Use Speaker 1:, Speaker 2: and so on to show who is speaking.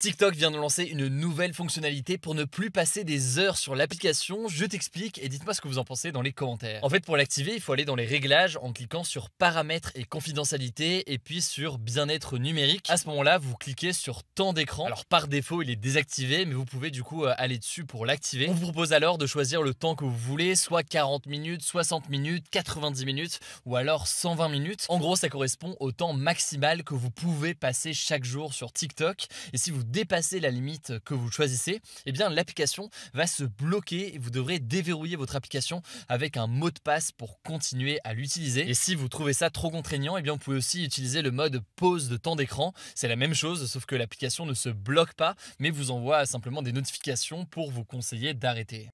Speaker 1: TikTok vient de lancer une nouvelle fonctionnalité pour ne plus passer des heures sur l'application. Je t'explique et dites-moi ce que vous en pensez dans les commentaires. En fait, pour l'activer, il faut aller dans les réglages en cliquant sur paramètres et confidentialité et puis sur bien-être numérique. À ce moment-là, vous cliquez sur temps d'écran. Alors par défaut, il est désactivé, mais vous pouvez du coup euh, aller dessus pour l'activer. On vous propose alors de choisir le temps que vous voulez, soit 40 minutes, 60 minutes, 90 minutes ou alors 120 minutes. En gros, ça correspond au temps maximal que vous pouvez passer chaque jour sur TikTok. Et si vous dépasser la limite que vous choisissez, eh bien l'application va se bloquer et vous devrez déverrouiller votre application avec un mot de passe pour continuer à l'utiliser. Et si vous trouvez ça trop contraignant, eh bien vous pouvez aussi utiliser le mode pause de temps d'écran. C'est la même chose, sauf que l'application ne se bloque pas, mais vous envoie simplement des notifications pour vous conseiller d'arrêter.